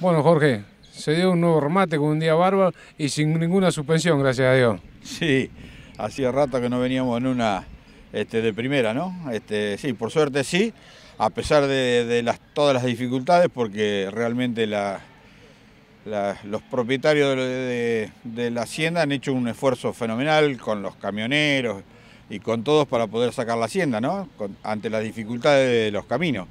Bueno, Jorge, se dio un nuevo remate con un día bárbaro y sin ninguna suspensión, gracias a Dios. Sí, hacía rato que no veníamos en una este, de primera, ¿no? Este, sí, por suerte sí, a pesar de, todas las dificultades, porque realmente los propietarios de, la hacienda han hecho un esfuerzo fenomenal con los camioneros y con todos para poder sacar la hacienda, ¿no? ante las dificultades de los caminos.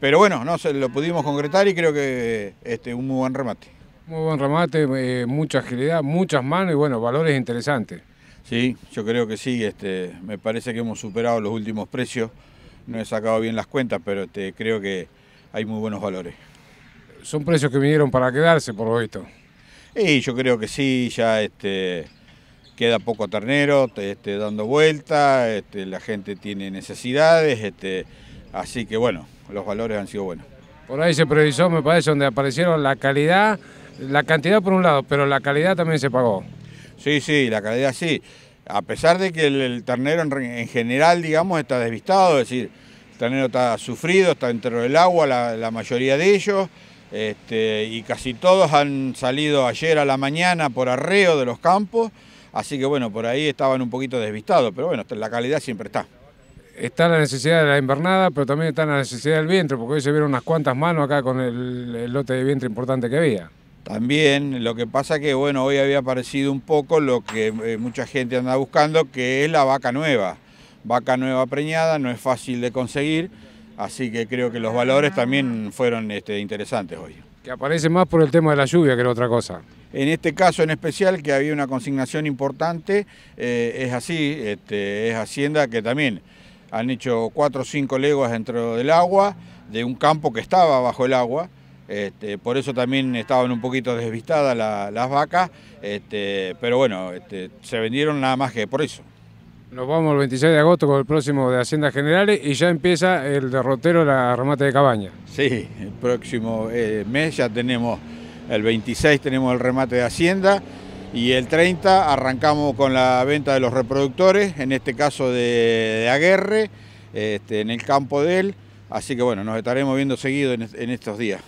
Pero bueno, no, se lo pudimos concretar y creo que este, un muy buen remate. Muy buen remate, eh, mucha agilidad, muchas manos y bueno, valores interesantes. Sí, yo creo que sí, este, me parece que hemos superado los últimos precios, no he sacado bien las cuentas, pero este, creo que hay muy buenos valores. Son precios que vinieron para quedarse, por lo visto. Y yo creo que sí, ya este, queda poco ternero, este, dando vuelta, este, la gente tiene necesidades. Este, Así que bueno, los valores han sido buenos. Por ahí se previsó, me parece, donde aparecieron la calidad, la cantidad por un lado, pero la calidad también se pagó. Sí, sí, la calidad sí. A pesar de que el, ternero en, general, digamos, está desvistado, es decir, el ternero está sufrido, está dentro del agua, la, mayoría de ellos, este, y casi todos han salido ayer a la mañana por arreo de los campos, así que bueno, por ahí estaban un poquito desvistados, pero bueno, la calidad siempre está está la necesidad de la invernada, pero también está la necesidad del vientre, porque hoy se vieron unas cuantas manos acá con el, lote de vientre importante que había. También, lo que pasa que bueno, hoy había aparecido un poco lo que eh, mucha gente anda buscando, que es la vaca nueva. Vaca nueva preñada, no es fácil de conseguir, así que creo que los valores también fueron este, interesantes hoy. Que aparece más por el tema de la lluvia que la otra cosa. En este caso en especial, que había una consignación importante, eh, es así, este, es Hacienda que también han hecho 4 o 5 leguas dentro del agua, de un campo que estaba bajo el agua. Este, por eso también estaban un poquito desvistadas las vacas, este, pero bueno, este, se vendieron nada más que por eso. Nos vamos el 26 de agosto con el próximo de Hacienda Generales y ya empieza el derrotero, la remate de cabaña. Sí, el próximo eh, mes ya tenemos, el 26 tenemos el remate de Hacienda y el 30 arrancamos con la venta de los reproductores, en este caso de, de Aguerre, este, en el campo de él. Así que bueno, nos estaremos viendo seguido en estos días.